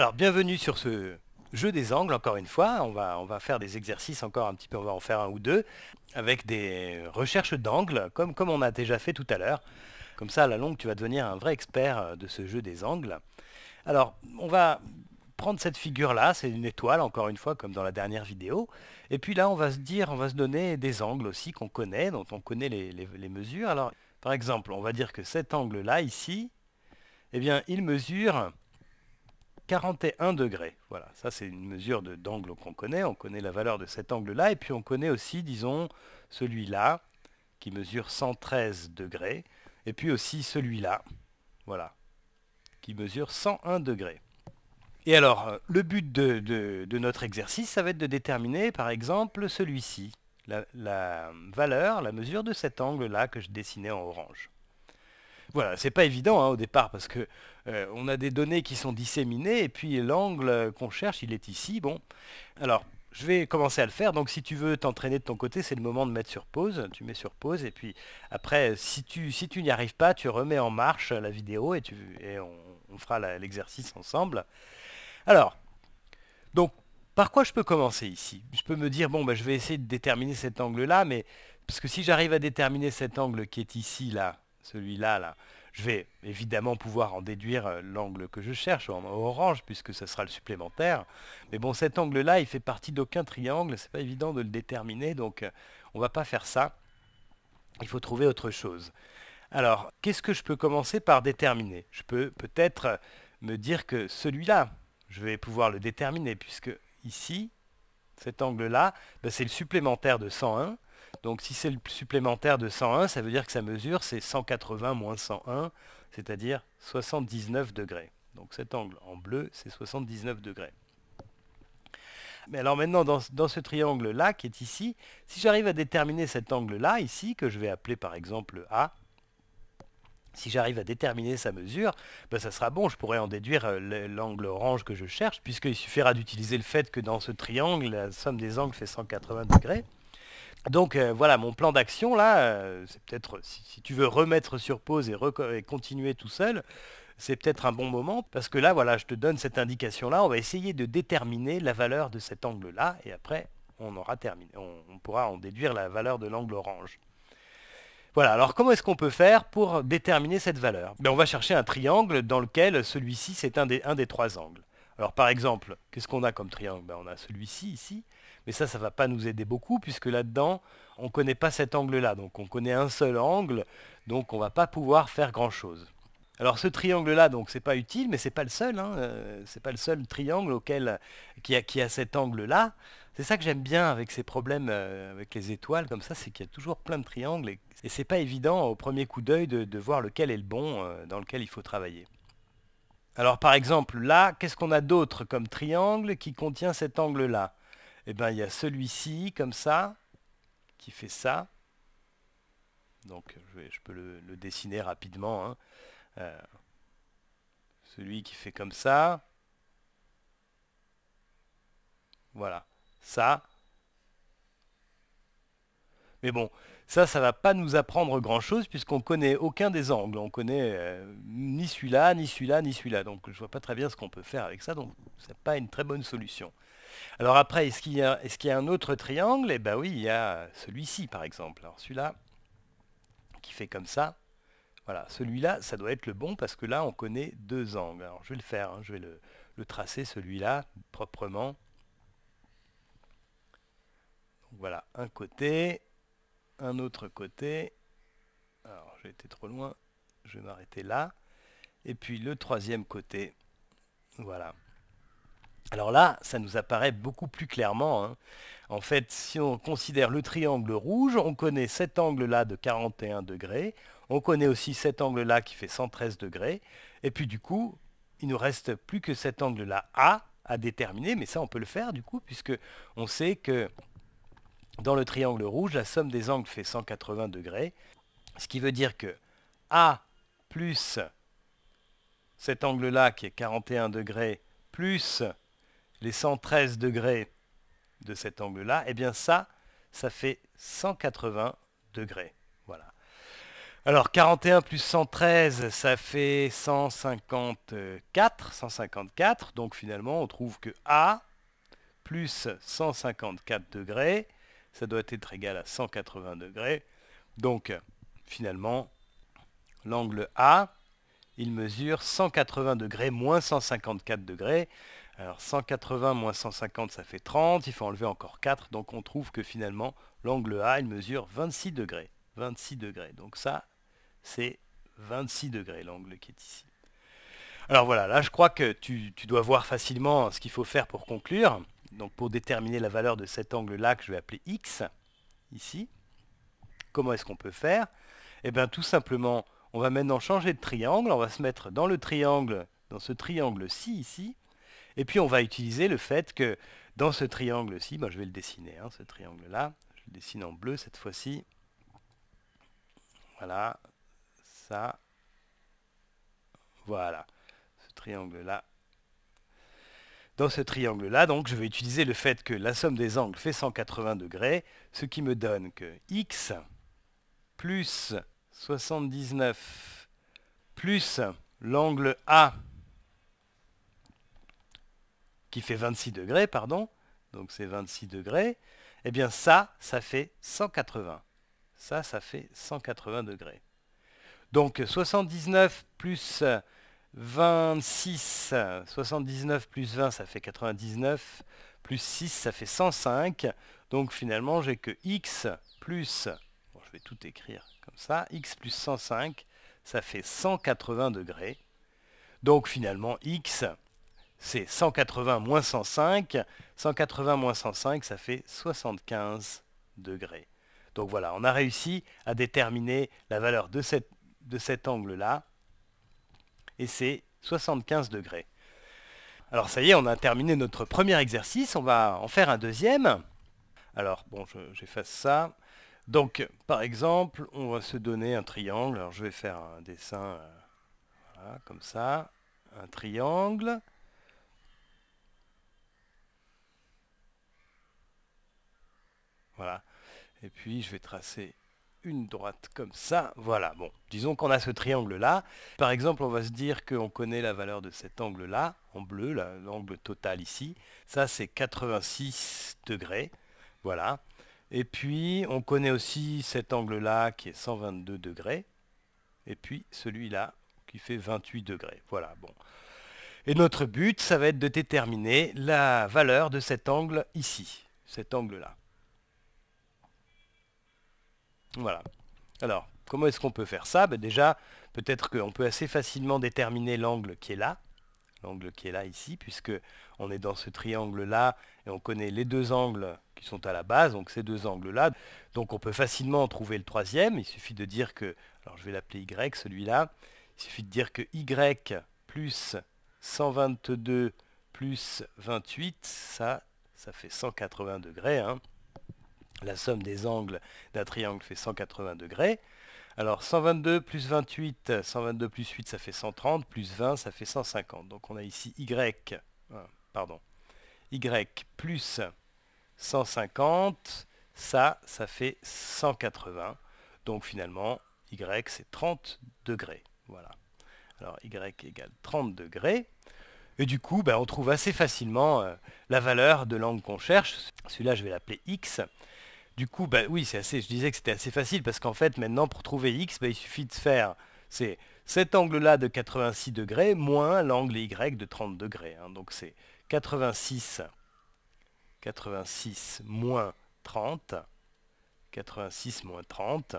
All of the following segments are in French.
Alors bienvenue sur ce jeu des angles, encore une fois. On va, on va faire des exercices encore un petit peu, on va en faire un ou deux, avec des recherches d'angles, comme, comme on a déjà fait tout à l'heure. Comme ça, à la longue, tu vas devenir un vrai expert euh, de ce jeu des angles. Alors, on va prendre cette figure-là, c'est une étoile, encore une fois, comme dans la dernière vidéo. Et puis là, on va se dire, on va se donner des angles aussi qu'on connaît, dont on connaît les, les, mesures. Alors, par exemple, on va dire que cet angle-là, ici, eh bien, il mesure 41 degrés. Voilà, ça c'est une mesure d'angle qu'on connaît, on connaît la valeur de cet angle-là, et puis on connaît aussi, disons, celui-là, qui mesure 113 degrés, et puis aussi celui-là, voilà, qui mesure 101 degrés. Et alors, euh, le but de, notre exercice, ça va être de déterminer, par exemple, celui-ci, la valeur, la mesure de cet angle-là que je dessinais en orange. Voilà, c'est pas évident hein, au départ parce que euh, on a des données qui sont disséminées et puis l'angle euh, qu'on cherche, il est ici. Bon, alors je vais commencer à le faire. Donc si tu veux t'entraîner de ton côté, c'est le moment de mettre sur pause. Tu mets sur pause et puis après, si tu, si tu n'y arrives pas, tu remets en marche euh, la vidéo et, tu, et on, fera l'exercice ensemble. Alors, donc par quoi je peux commencer ici Je peux me dire, bon, bah, je vais essayer de déterminer cet angle-là, mais parce que si j'arrive à déterminer cet angle qui est ici, là, celui-là, là. Je vais évidemment pouvoir en déduire euh, l'angle que je cherche, en orange, puisque ce sera le supplémentaire. Mais bon, cet angle-là, il fait partie d'aucun triangle, c'est pas évident de le déterminer, donc euh, on va pas faire ça. Il faut trouver autre chose. Alors, qu'est-ce que je peux commencer par déterminer Je peux peut-être euh, me dire que celui-là, je vais pouvoir le déterminer, puisque ici, cet angle-là, ben, c'est le supplémentaire de 101, donc si c'est le supplémentaire de 101, ça veut dire que sa mesure c'est 180 moins 101, c'est-à-dire 79 degrés. Donc cet angle en bleu, c'est 79 degrés. Mais alors maintenant, dans, ce triangle-là, qui est ici, si j'arrive à déterminer cet angle-là, ici, que je vais appeler par exemple A, si j'arrive à déterminer sa mesure, ben, ça sera bon, je pourrais en déduire euh, l'angle orange que je cherche, puisqu'il suffira d'utiliser le fait que dans ce triangle, la somme des angles fait 180 degrés. Donc euh, voilà, mon plan d'action là, euh, c'est peut-être si, tu veux remettre sur pause et, continuer tout seul, c'est peut-être un bon moment parce que là voilà, je te donne cette indication là, on va essayer de déterminer la valeur de cet angle là et après on on, pourra en déduire la valeur de l'angle orange. Voilà, alors comment est-ce qu'on peut faire pour déterminer cette valeur ben, On va chercher un triangle dans lequel celui-ci c'est un des, des trois angles. Alors par exemple, qu'est-ce qu'on a comme triangle ben, On a celui-ci ici, mais ça, ça ne va pas nous aider beaucoup, puisque là-dedans, on ne connaît pas cet angle-là. Donc on connaît un seul angle, donc on ne va pas pouvoir faire grand-chose. Alors ce triangle-là, donc c'est pas utile, mais c'est pas le seul. Hein. Euh, c'est pas le seul triangle auquel qui a, a cet angle-là. C'est ça que j'aime bien avec ces problèmes euh, avec les étoiles comme ça, c'est qu'il y a toujours plein de triangles et, ce c'est pas évident au premier coup d'œil de, voir lequel est le bon euh, dans lequel il faut travailler. Alors par exemple là, qu'est-ce qu'on a d'autre comme triangle qui contient cet angle-là et eh bien, il y a celui-ci, comme ça, qui fait ça. Donc, je, peux le, dessiner rapidement. Hein. Euh, celui qui fait comme ça. Voilà, ça. Mais bon, ça, ça va pas nous apprendre grand-chose puisqu'on connaît aucun des angles. On connaît euh, ni celui-là, ni celui-là, ni celui-là. Donc, je vois pas très bien ce qu'on peut faire avec ça. Donc, c'est pas une très bonne solution. Alors après, est-ce qu'il y, a un autre triangle Eh bien oui, il y a celui-ci par exemple. Alors celui-là, qui fait comme ça. Voilà, celui-là, ça doit être le bon parce que là, on connaît deux angles. Alors je vais le faire, hein, je vais le, le tracer celui-là proprement. Donc, voilà, un côté, un autre côté. Alors j'ai été trop loin, je vais m'arrêter là. Et puis le troisième côté. Voilà. Alors là, ça nous apparaît beaucoup plus clairement. Hein. En fait, si on considère le triangle rouge, on connaît cet angle-là de 41 degrés. On connaît aussi cet angle-là qui fait 113 degrés. Et puis du coup, il nous reste plus que cet angle-là A à déterminer, mais ça on peut le faire du coup, puisque on sait que dans le triangle rouge, la somme des angles fait 180 degrés, ce qui veut dire que A plus cet angle-là qui est 41 degrés, plus les 113 degrés de cet angle-là, eh bien ça, ça fait 180 degrés. Voilà. Alors 41 plus 113, ça fait 154, 154. Donc finalement, on trouve que A plus 154 degrés, ça doit être égal à 180 degrés. Donc finalement, l'angle A, il mesure 180 degrés moins 154 degrés. Alors 180 moins 150, ça fait 30, il faut enlever encore 4, donc on trouve que finalement l'angle A, il mesure 26 degrés. 26 degrés, donc ça, c'est 26 degrés l'angle qui est ici. Alors voilà, là je crois que tu, tu dois voir facilement ce qu'il faut faire pour conclure. Donc pour déterminer la valeur de cet angle-là que je vais appeler X, ici, comment est-ce qu'on peut faire Eh bien tout simplement, on va maintenant changer de triangle, on va se mettre dans le triangle, dans ce triangle-ci ici, et puis on va utiliser le fait que dans ce triangle-ci, bah, je vais le dessiner, hein, ce triangle-là, je le dessine en bleu cette fois-ci. Voilà, ça, voilà, ce triangle-là. Dans ce triangle-là, donc, je vais utiliser le fait que la somme des angles fait 180 degrés, ce qui me donne que x plus 79 plus l'angle A qui fait 26 degrés, pardon, donc c'est 26 degrés, et eh bien ça, ça fait 180. Ça, ça fait 180 degrés. Donc 79 plus 26, 79 plus 20, ça fait 99, plus 6, ça fait 105. Donc finalement, j'ai que x plus, je vais tout écrire comme ça, x plus 105, ça fait 180 degrés. Donc finalement, x, c'est 180 moins 105. 180 moins 105, ça fait 75 degrés. Donc voilà, on a réussi à déterminer la valeur de, cet angle-là, et c'est 75 degrés. Alors ça y est, on a terminé notre premier exercice, on va en faire un deuxième. Alors bon, j'efface ça. Donc par exemple, on va se donner un triangle. Alors je vais faire un dessin euh, comme ça, un triangle. Voilà. Et puis, je vais tracer une droite comme ça. Voilà, bon, disons qu'on a ce triangle-là. Par exemple, on va se dire qu'on connaît la valeur de cet angle-là, en bleu, l'angle total ici. Ça, c'est 86 degrés. Voilà. Et puis, on connaît aussi cet angle-là qui est 122 degrés. Et puis, celui-là qui fait 28 degrés. Voilà, bon. Et notre but, ça va être de déterminer la valeur de cet angle ici, cet angle-là. Voilà. Alors, comment est-ce qu'on peut faire ça ben, Déjà, peut-être qu'on peut assez facilement déterminer l'angle qui est là, l'angle qui est là ici, puisque on est dans ce triangle-là, et on connaît les deux angles qui sont à la base, donc ces deux angles-là. Donc on peut facilement trouver le troisième, il suffit de dire que, alors je vais l'appeler Y, celui-là, il suffit de dire que Y plus 122 plus 28, ça, ça fait 180 degrés, hein. La somme des angles d'un triangle fait 180 degrés. Alors 122 plus 28, 122 plus 8 ça fait 130, plus 20 ça fait 150. Donc on a ici y, hein, pardon, y plus 150, ça, ça fait 180. Donc finalement, y c'est 30 degrés. Voilà. Alors y égale 30 degrés. Et du coup, ben, on trouve assez facilement euh, la valeur de l'angle qu'on cherche. Celui-là, je vais l'appeler x. Du coup, bah oui, c'est assez, je disais que c'était assez facile parce qu'en fait, maintenant, pour trouver x, bah, il suffit de faire c'est cet angle-là de 86 degrés moins l'angle y de 30 degrés. Hein. donc c'est 86, 86 moins 30, 86 moins 30.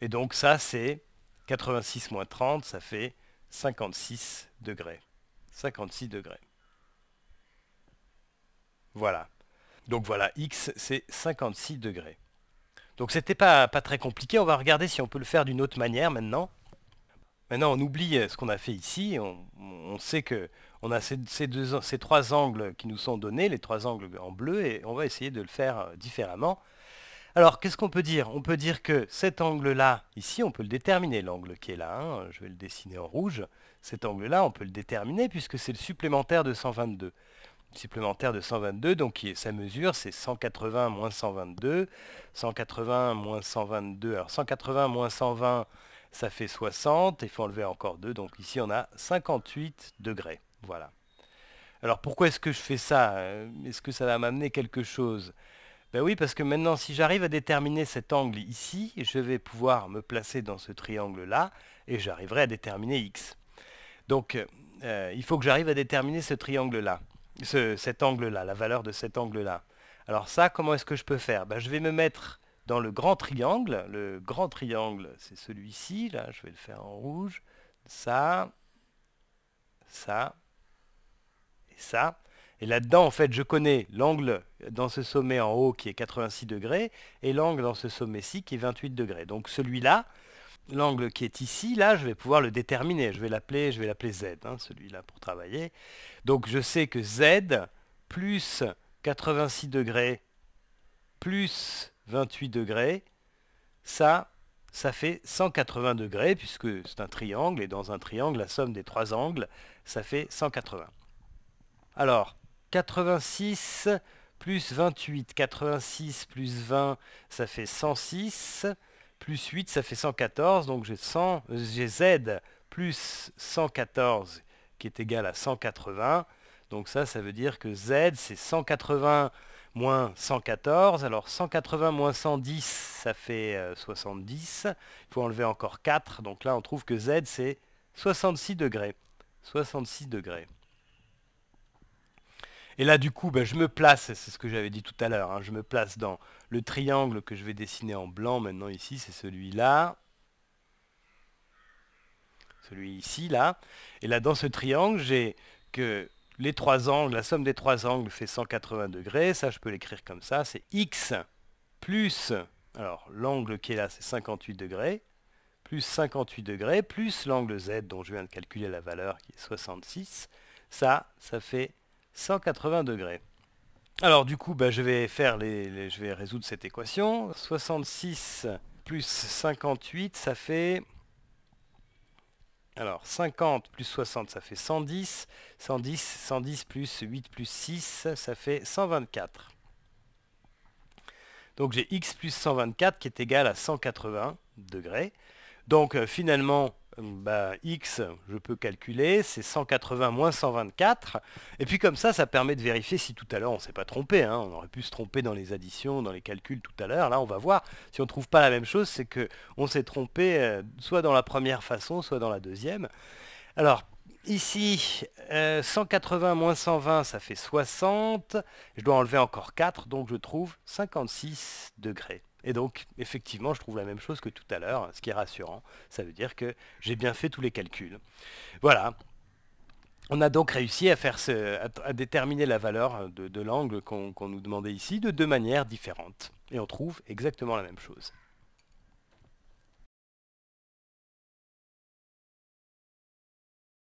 Et donc ça, c'est 86 moins 30, ça fait 56 degrés. 56 degrés. Voilà. Donc voilà, x c'est 56 degrés. Donc c'était pas, pas très compliqué, on va regarder si on peut le faire d'une autre manière maintenant. Maintenant on oublie euh, ce qu'on a fait ici, on, on sait que on a ces, ces, deux, ces trois angles qui nous sont donnés, les trois angles en bleu, et on va essayer de le faire euh, différemment. Alors, qu'est-ce qu'on peut dire On peut dire que cet angle-là, ici, on peut le déterminer, l'angle qui est là. Hein, je vais le dessiner en rouge. Cet angle-là, on peut le déterminer puisque c'est le supplémentaire de 122 supplémentaire de 122, donc sa mesure, c'est 180 moins 122, 180 moins 122, alors 180 moins 120, ça fait 60, il faut enlever encore 2, donc ici on a 58 degrés, voilà. Alors pourquoi est-ce que je fais ça euh, Est-ce que ça va m'amener quelque chose Ben oui, parce que maintenant si j'arrive à déterminer cet angle ici, je vais pouvoir me placer dans ce triangle-là, et j'arriverai à déterminer x. Donc euh, il faut que j'arrive à déterminer ce triangle-là cet angle-là, la valeur de cet angle-là. Alors ça, comment est-ce que je peux faire ben, Je vais me mettre dans le grand triangle. Le grand triangle, c'est celui-ci, là, je vais le faire en rouge. Ça, ça, et ça. Et là-dedans, en fait, je connais l'angle dans ce sommet en haut qui est 86 degrés et l'angle dans ce sommet-ci qui est 28 degrés. Donc celui-là, l'angle qui est ici, là, je vais pouvoir le déterminer. Je vais l'appeler, je vais l'appeler Z, hein, celui-là, pour travailler. Donc je sais que Z plus 86 degrés plus 28 degrés, ça, ça fait 180 degrés, puisque c'est un triangle, et dans un triangle, la somme des trois angles, ça fait 180. Alors, 86 plus 28, 86 plus 20, ça fait 106 plus 8, ça fait 114, donc j'ai Z plus 114 qui est égal à 180. Donc ça, ça veut dire que Z, c'est 180 moins 114. Alors 180 moins 110, ça fait 70. Euh, Il faut enlever encore 4. Donc là, on trouve que Z, c'est 66 degrés. 66 degrés. Et là, du coup, ben, je me place, c'est ce que j'avais dit tout à l'heure, hein, je me place dans le triangle que je vais dessiner en blanc maintenant ici, c'est celui-là. Celui ici, là. Et là, dans ce triangle, j'ai que les trois angles, la somme des trois angles fait 180 degrés. Ça, je peux l'écrire comme ça. C'est x plus, alors l'angle qui est là, c'est 58 degrés, plus 58 degrés, plus l'angle z dont je viens de calculer la valeur qui est 66. Ça, ça fait 180 degrés. Alors du coup, bah, je, vais faire les, je vais résoudre cette équation. 66 plus 58, ça fait... Alors 50 plus 60, ça fait 110. 110, 110 plus 8 plus 6, ça fait 124. Donc j'ai x plus 124 qui est égal à 180 degrés. Donc euh, finalement, bah, x, je peux calculer, c'est 180 moins 124. Et puis comme ça, ça permet de vérifier si tout à l'heure on ne s'est pas trompé. Hein. On aurait pu se tromper dans les additions, dans les calculs tout à l'heure. Là, on va voir. Si on ne trouve pas la même chose, c'est qu'on s'est trompé euh, soit dans la première façon, soit dans la deuxième. Alors, ici, 180 euh, moins 120, ça fait 60. Je dois enlever encore 4, donc je trouve 56 degrés. Et donc, effectivement, je trouve la même chose que tout à l'heure, ce qui est rassurant. Ça veut dire que j'ai bien fait tous les calculs. Voilà. On a donc réussi à, à, déterminer la valeur de, l'angle qu'on nous demandait ici de deux manières différentes. Et on trouve exactement la même chose.